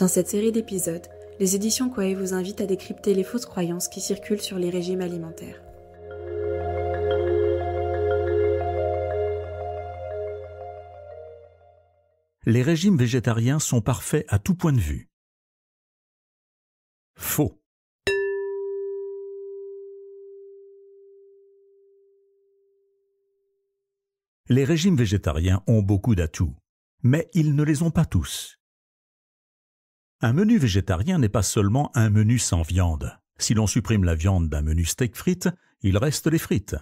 Dans cette série d'épisodes, les éditions Koei vous invitent à décrypter les fausses croyances qui circulent sur les régimes alimentaires. Les régimes végétariens sont parfaits à tout point de vue. Faux. Les régimes végétariens ont beaucoup d'atouts, mais ils ne les ont pas tous. Un menu végétarien n'est pas seulement un menu sans viande. Si l'on supprime la viande d'un menu steak frites, il reste les frites.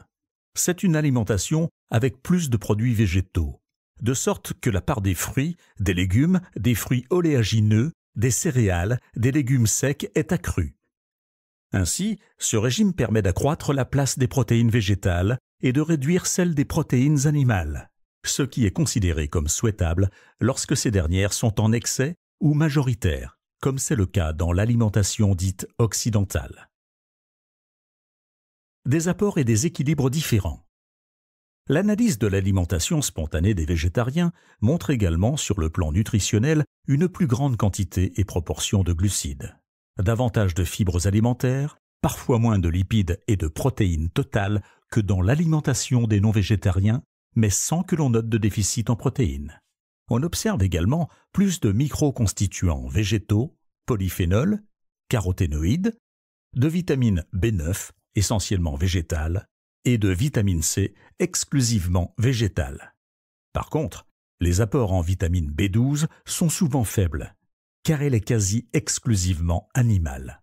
C'est une alimentation avec plus de produits végétaux, de sorte que la part des fruits, des légumes, des fruits oléagineux, des céréales, des légumes secs est accrue. Ainsi, ce régime permet d'accroître la place des protéines végétales et de réduire celle des protéines animales, ce qui est considéré comme souhaitable lorsque ces dernières sont en excès ou majoritaire, comme c'est le cas dans l'alimentation dite occidentale. Des apports et des équilibres différents. L'analyse de l'alimentation spontanée des végétariens montre également sur le plan nutritionnel une plus grande quantité et proportion de glucides, davantage de fibres alimentaires, parfois moins de lipides et de protéines totales que dans l'alimentation des non-végétariens, mais sans que l'on note de déficit en protéines on observe également plus de micro-constituants végétaux, polyphénols, caroténoïdes, de vitamine B9, essentiellement végétale, et de vitamine C, exclusivement végétale. Par contre, les apports en vitamine B12 sont souvent faibles, car elle est quasi exclusivement animale.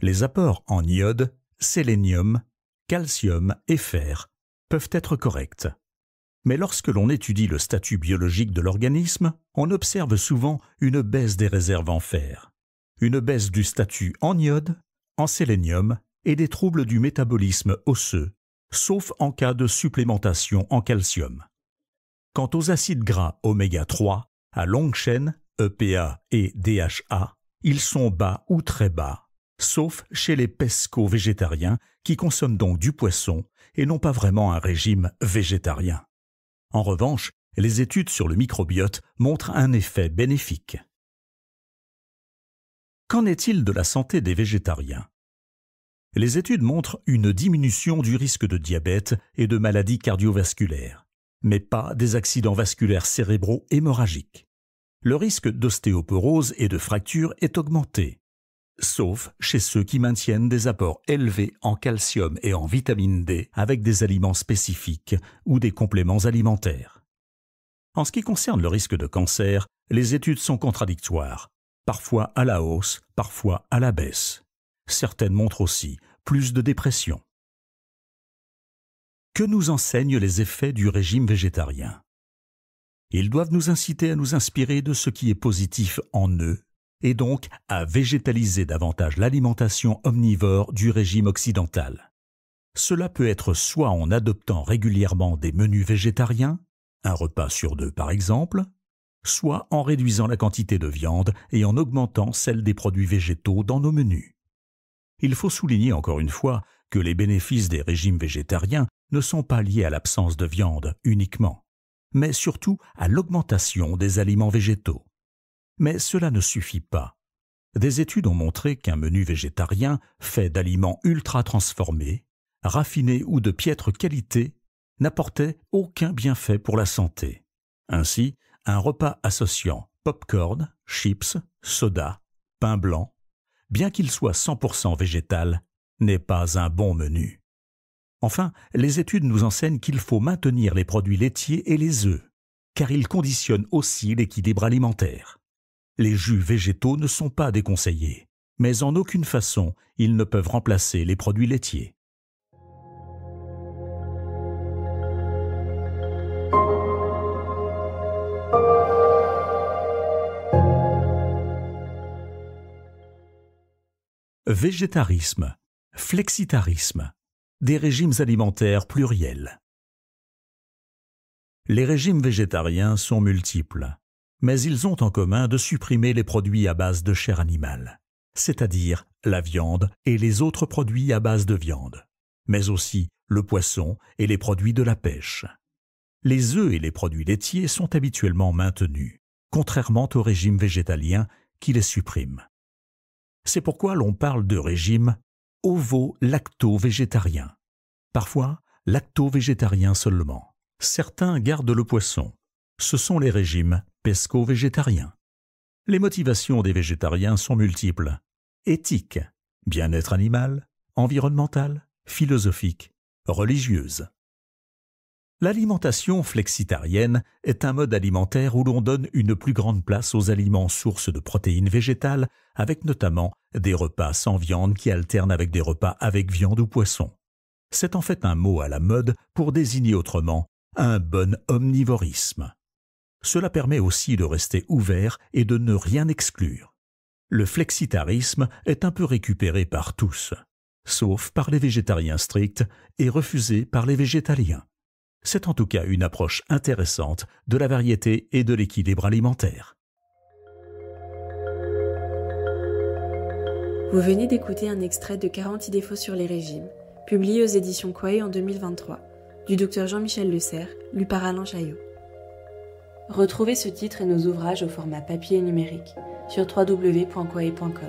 Les apports en iode, sélénium, calcium et fer peuvent être corrects. Mais lorsque l'on étudie le statut biologique de l'organisme, on observe souvent une baisse des réserves en fer, une baisse du statut en iode, en sélénium et des troubles du métabolisme osseux, sauf en cas de supplémentation en calcium. Quant aux acides gras oméga 3, à longue chaîne, EPA et DHA, ils sont bas ou très bas, sauf chez les pesco-végétariens qui consomment donc du poisson et n'ont pas vraiment un régime végétarien. En revanche, les études sur le microbiote montrent un effet bénéfique. Qu'en est-il de la santé des végétariens Les études montrent une diminution du risque de diabète et de maladies cardiovasculaires, mais pas des accidents vasculaires cérébraux hémorragiques. Le risque d'ostéoporose et de fracture est augmenté sauf chez ceux qui maintiennent des apports élevés en calcium et en vitamine D avec des aliments spécifiques ou des compléments alimentaires. En ce qui concerne le risque de cancer, les études sont contradictoires, parfois à la hausse, parfois à la baisse. Certaines montrent aussi plus de dépression. Que nous enseignent les effets du régime végétarien Ils doivent nous inciter à nous inspirer de ce qui est positif en eux et donc à végétaliser davantage l'alimentation omnivore du régime occidental. Cela peut être soit en adoptant régulièrement des menus végétariens, un repas sur deux par exemple, soit en réduisant la quantité de viande et en augmentant celle des produits végétaux dans nos menus. Il faut souligner encore une fois que les bénéfices des régimes végétariens ne sont pas liés à l'absence de viande uniquement, mais surtout à l'augmentation des aliments végétaux. Mais cela ne suffit pas. Des études ont montré qu'un menu végétarien fait d'aliments ultra transformés, raffinés ou de piètre qualité n'apportait aucun bienfait pour la santé. Ainsi, un repas associant pop-corn, chips, soda, pain blanc, bien qu'il soit 100% végétal, n'est pas un bon menu. Enfin, les études nous enseignent qu'il faut maintenir les produits laitiers et les œufs, car ils conditionnent aussi l'équilibre alimentaire. Les jus végétaux ne sont pas déconseillés, mais en aucune façon ils ne peuvent remplacer les produits laitiers. Végétarisme, flexitarisme, des régimes alimentaires pluriels. Les régimes végétariens sont multiples mais ils ont en commun de supprimer les produits à base de chair animale, c'est-à-dire la viande et les autres produits à base de viande, mais aussi le poisson et les produits de la pêche. Les œufs et les produits laitiers sont habituellement maintenus, contrairement au régime végétalien qui les supprime. C'est pourquoi l'on parle de régime ovo-lacto-végétarien, parfois lacto-végétarien seulement. Certains gardent le poisson, ce sont les régimes pesco-végétariens. Les motivations des végétariens sont multiples éthique, bien-être animal, environnemental, philosophique, religieuse. L'alimentation flexitarienne est un mode alimentaire où l'on donne une plus grande place aux aliments sources de protéines végétales, avec notamment des repas sans viande qui alternent avec des repas avec viande ou poisson. C'est en fait un mot à la mode pour désigner autrement un bon omnivorisme. Cela permet aussi de rester ouvert et de ne rien exclure. Le flexitarisme est un peu récupéré par tous, sauf par les végétariens stricts et refusé par les végétaliens. C'est en tout cas une approche intéressante de la variété et de l'équilibre alimentaire. Vous venez d'écouter un extrait de 40 idées fausses sur les régimes, publié aux éditions Quai en 2023, du docteur Jean-Michel Le Serre, lu par Alain Chaillot. Retrouvez ce titre et nos ouvrages au format papier et numérique sur www.coe.com.